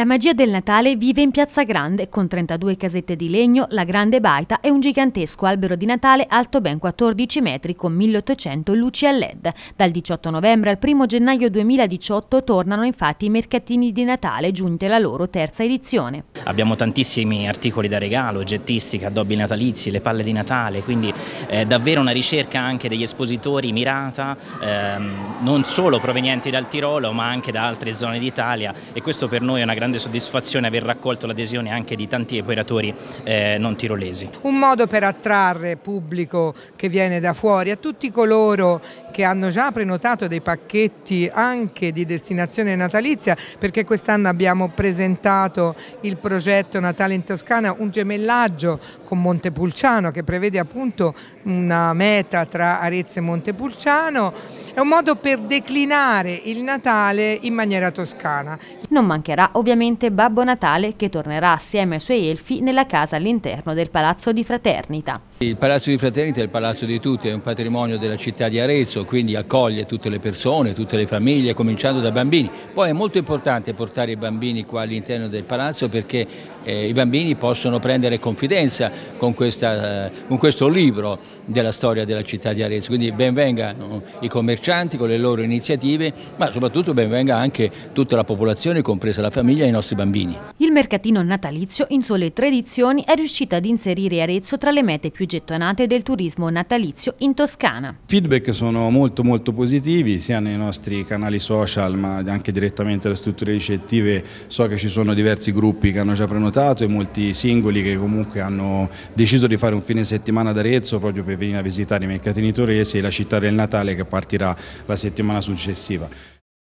La magia del Natale vive in Piazza Grande con 32 casette di legno, la grande baita e un gigantesco albero di Natale alto ben 14 metri con 1800 luci a led. Dal 18 novembre al 1 gennaio 2018 tornano infatti i mercatini di Natale giunte la loro terza edizione. Abbiamo tantissimi articoli da regalo, oggettistica, addobbi natalizi, le palle di Natale, quindi è eh, davvero una ricerca anche degli espositori mirata, ehm, non solo provenienti dal Tirolo ma anche da altre zone d'Italia e questo per noi è una grande grande soddisfazione aver raccolto l'adesione anche di tanti operatori eh, non tirolesi. Un modo per attrarre pubblico che viene da fuori, a tutti coloro che hanno già prenotato dei pacchetti anche di destinazione natalizia, perché quest'anno abbiamo presentato il progetto Natale in Toscana, un gemellaggio con Montepulciano che prevede appunto una meta tra Arezzo e Montepulciano, è un modo per declinare il Natale in maniera toscana. Non mancherà ovviamente ovviamente Babbo Natale che tornerà assieme ai suoi elfi nella casa all'interno del Palazzo di Fraternita. Il Palazzo di Fraternita è il palazzo di tutti, è un patrimonio della città di Arezzo, quindi accoglie tutte le persone, tutte le famiglie, cominciando da bambini. Poi è molto importante portare i bambini qua all'interno del palazzo perché eh, i bambini possono prendere confidenza con, questa, eh, con, questo libro della storia della città di Arezzo. Quindi benvengano i commercianti con le loro iniziative, ma soprattutto benvenga anche tutta la popolazione, compresa la famiglia e i nostri bambini. Il mercatino natalizio in sole tre edizioni è riuscito ad inserire Arezzo tra le mete più gettonate del turismo natalizio in Toscana. I feedback sono molto molto positivi sia nei nostri canali social ma anche direttamente alle strutture ricettive. So che ci sono diversi gruppi che hanno già prenotato notato e molti singoli che comunque hanno deciso di fare un fine settimana ad Arezzo proprio per venire a visitare i mercatini torresi e la città del Natale che partirà la settimana successiva.